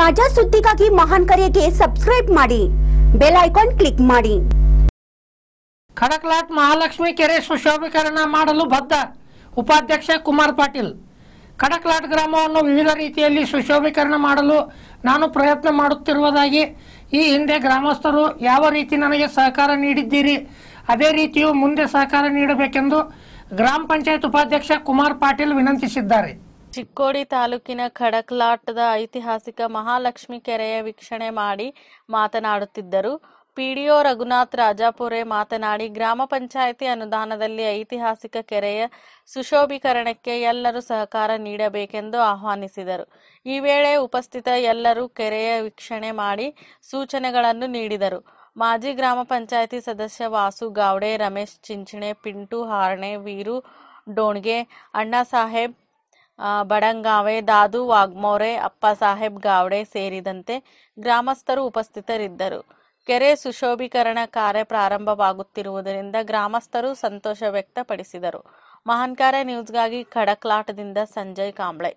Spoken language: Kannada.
ತಾಜಾ ಸುದ್ದಿಗಾಗಿ ಮಹಾನ್ ಕರೆಗೆ ಸಬ್ಸ್ಕ್ರೈಬ್ ಮಾಡಿ ಬೆಲ್ ಐಕಾನ್ ಕ್ಲಿಕ್ ಮಾಡಿ ಖಡಕ್ಲಾಟ್ ಮಹಾಲಕ್ಷ್ಮಿ ಕೆರೆ ಸುಶೋಭೀಕರಣ ಮಾಡಲು ಬದ್ಧ ಉಪಾಧ್ಯಕ್ಷ ಕುಮಾರ್ ಪಾಟೀಲ್ ಖಡಕ್ಲಾಟ್ ಗ್ರಾಮವನ್ನು ವಿವಿಧ ರೀತಿಯಲ್ಲಿ ಸುಶೋಭೀಕರಣ ಮಾಡಲು ನಾನು ಪ್ರಯತ್ನ ಮಾಡುತ್ತಿರುವುದಾಗಿ ಈ ಹಿಂದೆ ಗ್ರಾಮಸ್ಥರು ಯಾವ ರೀತಿ ನನಗೆ ಸಹಕಾರ ನೀಡಿದ್ದೀರಿ ಅದೇ ರೀತಿಯೂ ಮುಂದೆ ಸಹಕಾರ ನೀಡಬೇಕೆಂದು ಗ್ರಾಮ ಪಂಚಾಯತ್ ಉಪಾಧ್ಯಕ್ಷ ಕುಮಾರ್ ಪಾಟೀಲ್ ವಿನಂತಿಸಿದ್ದಾರೆ ಚಿಕ್ಕೋಡಿ ತಾಲೂಕಿನ ಖಡಕ್ಲಾಟ್ದ ಐತಿಹಾಸಿಕ ಮಹಾಲಕ್ಷ್ಮಿ ಕೆರೆಯ ವೀಕ್ಷಣೆ ಮಾಡಿ ಮಾತನಾಡುತ್ತಿದ್ದರು ಪಿಡಿಒ ರಘುನಾಥ್ ರಾಜಾಪುರೆ ಮಾತನಾಡಿ ಗ್ರಾಮ ಪಂಚಾಯಿತಿ ಅನುದಾನದಲ್ಲಿ ಐತಿಹಾಸಿಕ ಕೆರೆಯ ಸುಶೋಭೀಕರಣಕ್ಕೆ ಎಲ್ಲರೂ ಸಹಕಾರ ನೀಡಬೇಕೆಂದು ಆಹ್ವಾನಿಸಿದರು ಈ ವೇಳೆ ಉಪಸ್ಥಿತ ಎಲ್ಲರೂ ಕೆರೆಯ ವೀಕ್ಷಣೆ ಮಾಡಿ ಸೂಚನೆಗಳನ್ನು ನೀಡಿದರು ಮಾಜಿ ಗ್ರಾಮ ಪಂಚಾಯಿತಿ ಸದಸ್ಯ ವಾಸು ಗಾವ್ಡೆ ರಮೇಶ್ ಚಿಂಚಣೆ ಪಿಂಟು ಹಾರಣೆ ವೀರು ಡೋಣ್ಗೆ ಅಣ್ಣಾಸಾಹೇಬ್ ಬಡಂಗಾವೆ ದಾದು ವಾಗ್ಮೋರೆ ಸಾಹೇಬ್ ಗಾವ್ಡೆ ಸೇರಿದಂತೆ ಗ್ರಾಮಸ್ಥರು ಉಪಸ್ಥಿತರಿದ್ದರು ಕೆರೆ ಸುಶೋಭೀಕರಣ ಕಾರ್ಯ ಪ್ರಾರಂಭವಾಗುತ್ತಿರುವುದರಿಂದ ಗ್ರಾಮಸ್ಥರು ಸಂತೋಷ ವ್ಯಕ್ತಪಡಿಸಿದರು ಮಹಾನ್ಕಾರ ನ್ಯೂಸ್ಗಾಗಿ ಖಡಕ್ಲಾಟದಿಂದ ಸಂಜಯ್ ಕಾಂಬ್ಳೆ